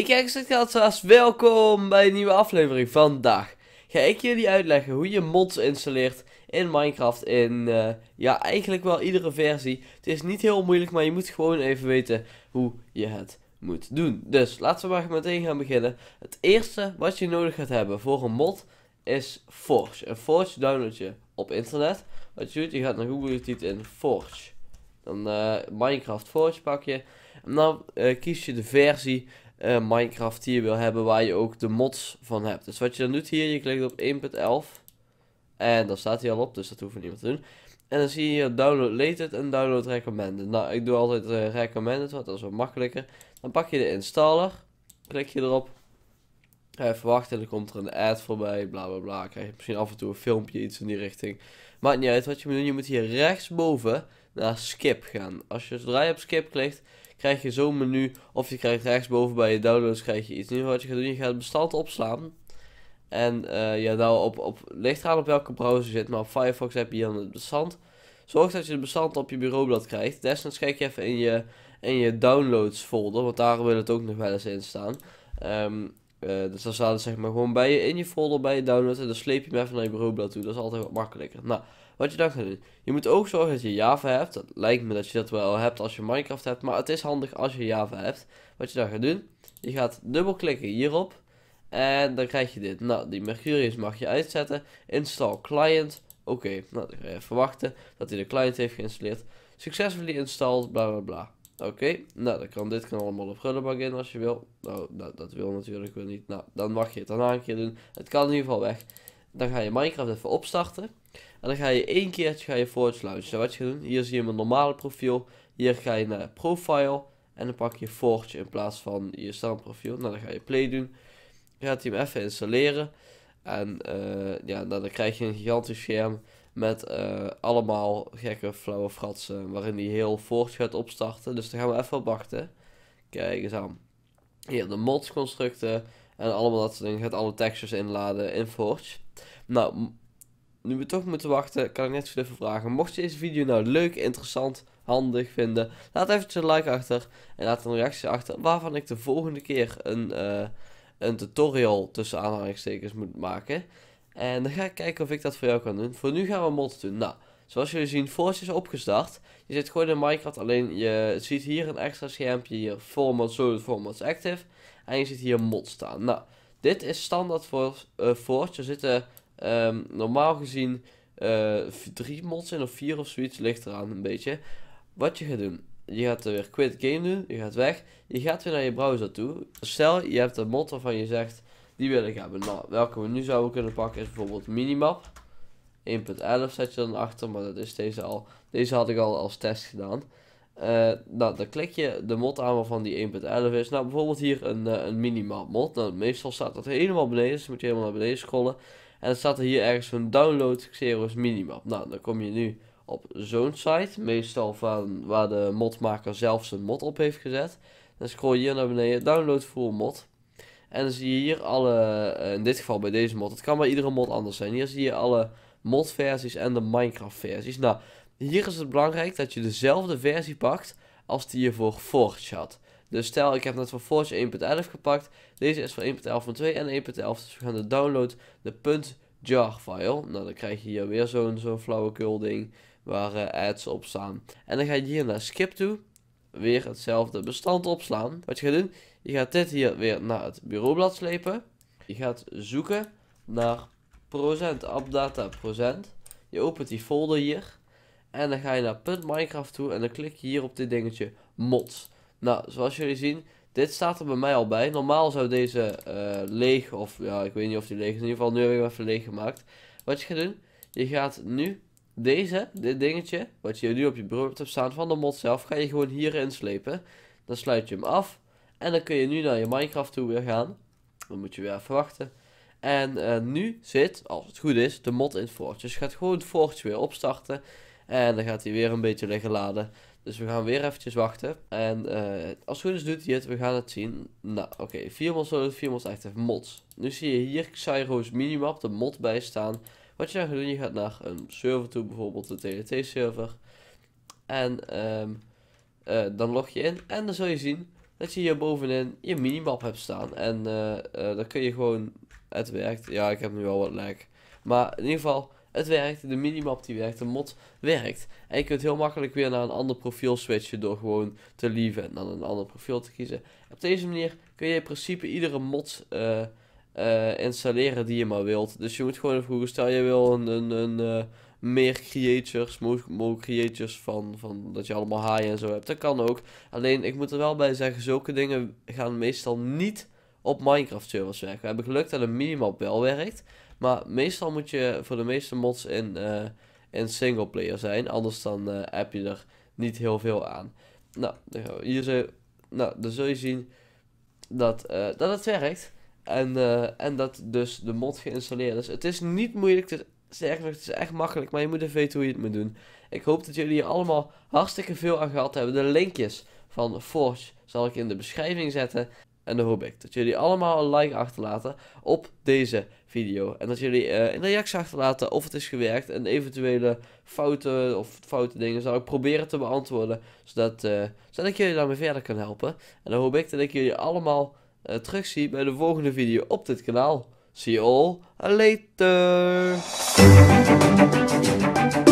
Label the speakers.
Speaker 1: Hey kijkers en kijkers, welkom bij een nieuwe aflevering. Vandaag ga ik jullie uitleggen hoe je mods installeert in Minecraft in, eh, ja, eigenlijk wel iedere versie. Het is niet heel moeilijk, maar je moet gewoon even weten hoe je het moet doen. Dus laten we maar meteen gaan beginnen. Het eerste wat je nodig gaat hebben voor een mod is Forge. Een Forge download je op internet. Wat je doet, je gaat naar Google, je typt in Forge. Dan uh, Minecraft Forge pak je. En dan eh, kies je de versie uh, Minecraft hier wil hebben waar je ook de mods van hebt. Dus wat je dan doet hier, je klikt op 1.11 en dan staat hij al op, dus dat hoeft we niet te doen. En dan zie je hier download latest en download recommended. Nou, ik doe altijd uh, recommended, want dat is wat makkelijker. Dan pak je de installer, klik je erop. Even wachten, dan komt er een ad voorbij, bla bla bla. Krijg je misschien af en toe een filmpje, iets in die richting. Maakt niet uit wat je moet doen, je moet hier rechtsboven naar skip gaan. Als je zodra je op skip klikt, krijg je zo'n menu. Of je krijgt rechtsboven bij je downloads krijg je iets nieuws. Wat je gaat doen, je gaat het bestand opslaan. En eh, ja, nou, op, op, ligt eraan op welke browser je zit, maar op Firefox heb je hier het bestand. Zorg dat je het bestand op je bureaublad krijgt. Desnoods kijk je even in je, in je downloads folder, want daar wil het ook nog wel eens in staan. Um, uh, dus dan staat het zeg maar gewoon bij je, in je folder bij je downloads en dan sleep je hem even naar je bureaublad toe. Dat is altijd wat makkelijker. Nou, wat je dan gaat doen. Je moet ook zorgen dat je Java hebt. Dat lijkt me dat je dat wel hebt als je Minecraft hebt. Maar het is handig als je Java hebt. Wat je dan gaat doen. Je gaat dubbelklikken hierop. En dan krijg je dit. Nou, die Mercurius mag je uitzetten. Install client. Oké, nou dan ga je even wachten dat hij de client heeft geïnstalleerd. Successfully installed, bla bla bla. Oké, nou dan kan dit kan allemaal op Rullebug in als je wil. Nou, dat, wil natuurlijk wel niet. Nou, dan mag je het daarna een keer doen. Het kan in ieder geval weg. Dan ga je Minecraft even opstarten. En dan ga je één keertje ga je Forge sluiten. Dus wat je gaat doen, hier zie je mijn normale profiel. Hier ga je naar profile. En dan pak je Forge in plaats van je standprofiel. Nou, dan ga je play doen. Je gaat hij hem even installeren. En eh, ja, nou, dan krijg je een gigantisch scherm met eh, allemaal gekke flauwe fratsen. Waarin hij heel Forge gaat opstarten. Dus dan gaan we even op wachten. Kijk eens aan. Hier de mods constructen. En allemaal dat soort dingen. Gaat alle textures inladen in Forge. Nou, nu we toch moeten wachten, kan ik net zo even vragen. Mocht je deze video nou leuk, interessant, handig vinden, laat eventjes een like achter. En laat een reactie achter waarvan ik de volgende keer een, eh, een tutorial tussen aanhalingstekens moet maken. En dan ga ik kijken of ik dat voor jou kan doen. Voor nu gaan we mods doen. Nou, zoals jullie zien, Forge is opgestart. Je zit gewoon in Minecraft, alleen je ziet hier een extra schermpje, hier format, solid formats active. En je ziet hier mod staan. Nou, dit is standaard voor uh, Forge. Er zitten ehm, normaal gezien uh, drie mods in of vier of zoiets. Ligt eraan een beetje. Wat je gaat doen. Je gaat er weer quit game doen. Je gaat weg. Je gaat weer naar je browser toe. Stel, je hebt een mod waarvan je zegt... Die wil ik hebben. Nou, welke we nu zouden kunnen pakken is bijvoorbeeld minimap. 1.11 zet je dan achter, maar dat is deze al. Deze had ik al als test gedaan. Eh, nou, dan klik je de mod aan waarvan die 1.11 is. Nou, bijvoorbeeld hier een, uh, een minimaal mod. Nou, meestal staat dat helemaal beneden, dus moet je helemaal naar beneden scrollen. En dan staat er hier ergens een download Xero's minimap. Nou, dan kom je nu op zo'n site. Meestal van waar de modmaker zelf zijn mod op heeft gezet. Dan scroll je hier naar beneden, download full mod. En dan zie je hier alle, eh, in dit geval bij deze mod, het kan bij iedere mod anders zijn. Hier zie je alle modversies en de Minecraft versies. Nou, hier is het belangrijk dat je dezelfde versie pakt als die je voor Forge had. Dus stel, ik heb net voor Forge 1.11 gepakt. Deze is van 1.11.2 en 1.11. Dus we gaan de download, de .jar file. Nou, dan krijg je hier weer zo'n zo'n flauwekul ding waar eh, ads op staan. En dan ga je hier naar skip toe. Weer hetzelfde bestand opslaan. Wat je gaat doen, je gaat dit hier weer naar het bureaublad slepen. Je gaat zoeken naar procent, appdata procent. Je opent die folder hier. En dan ga je naar .minecraft toe en dan klik je hier op dit dingetje mods. Nou, zoals jullie zien, dit staat er bij mij al bij. Normaal zou deze eh, leeg, of ja, ik weet niet of die leeg is. In ieder geval, nu heb ik hem even leeg gemaakt. Wat je gaat doen, je gaat nu deze, dit dingetje, wat je nu op je bureau hebt staan van de mod zelf, ga je gewoon hier inslepen. Dan sluit je hem af. En dan kun je nu naar je Minecraft toe weer gaan. Dan moet je weer even wachten. En eh, nu zit, als het goed is, de mod in het voortje. Dus je gaat gewoon het voortje weer opstarten. En dan gaat hij weer een beetje liggen laden. Dus we gaan weer eventjes wachten. En eh, als het goed is doet hij het. We gaan het zien. Nou, oké. Okay. 4 mods solid, eh, 4 mods active mods. Nu zie je hier Xyro's minimap, de mod bij staan. Wat je dan gaat doen, je gaat naar een server toe, bijvoorbeeld de TLT server. En um, dan log je in. En dan zul je zien dat je hier bovenin je minimap hebt staan. En dan kun je gewoon... Het werkt. Ja, ik heb nu wel wat lag. Maar in ieder geval het werkt, de minimap die werkt, de mod werkt. En je kunt heel makkelijk weer naar een ander profiel switchen door gewoon te lieven en dan een ander profiel te kiezen. Op deze manier kun je in principe iedere mod eh, eh, installeren die je maar wilt. Dus je moet gewoon vroegen, stel je wil een, een, een eh, meer creatures, more creatures van, van dat je allemaal haaien en zo hebt. Dat kan ook. Alleen ik moet er wel bij zeggen, zulke dingen gaan meestal niet op Minecraft servers werken. We hebben gelukt dat een minimap wel werkt. Maar meestal moet je voor de meeste mods in, uh, in singleplayer zijn. Anders dan heb eh, je er niet heel veel aan. Nou, hier zo, nou, dan zul je zien dat, eh, dat het werkt. En, en dat dus de mod geïnstalleerd is. Het is niet moeilijk te zeggen, het is echt makkelijk, maar je moet even weten hoe je het moet doen. Ik hoop dat jullie hier allemaal hartstikke veel aan gehad hebben. De linkjes van Forge zal ik in de beschrijving zetten. En dan hoop ik dat jullie allemaal een like achterlaten op deze video. En dat jullie eh, een reactie achterlaten of het is gewerkt. En eventuele fouten of foute dingen zal ik proberen te beantwoorden. Zodat, eh, zodat ik jullie daarmee verder kan helpen. En dan hoop ik dat ik jullie allemaal uh, terugzie bij de volgende video op dit kanaal. See you all later!